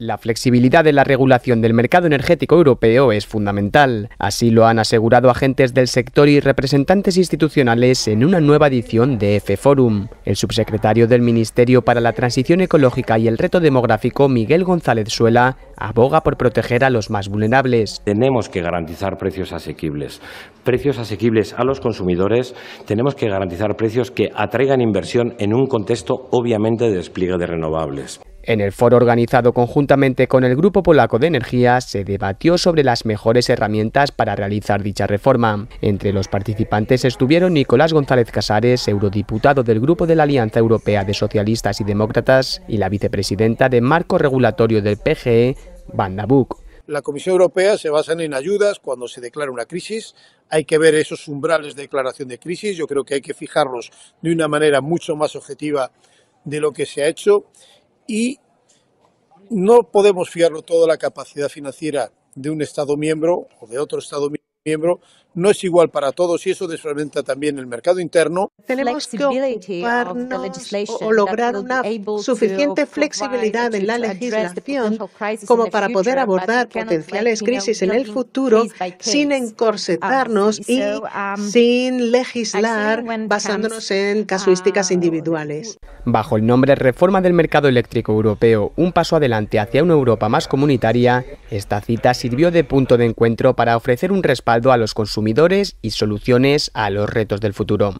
La flexibilidad de la regulación del mercado energético europeo es fundamental, así lo han asegurado agentes del sector y representantes institucionales en una nueva edición de EFE Forum. El subsecretario del Ministerio para la Transición Ecológica y el Reto Demográfico, Miguel González Suela, aboga por proteger a los más vulnerables. Tenemos que garantizar precios asequibles, precios asequibles a los consumidores, tenemos que garantizar precios que atraigan inversión en un contexto obviamente de despliegue de renovables. En el foro organizado conjuntamente con el Grupo Polaco de Energía se debatió sobre las mejores herramientas para realizar dicha reforma. Entre los participantes estuvieron Nicolás González Casares, eurodiputado del Grupo de la Alianza Europea de Socialistas y Demócratas, y la vicepresidenta de Marco Regulatorio del PGE, Banda Buc. La Comisión Europea se basa en ayudas cuando se declara una crisis. Hay que ver esos umbrales de declaración de crisis. Yo creo que hay que fijarlos de una manera mucho más objetiva de lo que se ha hecho y no podemos fiarlo toda la capacidad financiera de un Estado miembro o de otro Estado miembro no es igual para todos y eso desfragmenta también el mercado interno. Tenemos que ocuparnos o lograr una suficiente flexibilidad en la legislación como para poder abordar potenciales crisis en el futuro sin encorsetarnos y um, sin legislar basándonos en casuísticas uh, individuales. Bajo el nombre Reforma del Mercado Eléctrico Europeo, un paso adelante hacia una Europa más comunitaria, esta cita sirvió de punto de encuentro para ofrecer un respaldo a los consumidores y soluciones a los retos del futuro.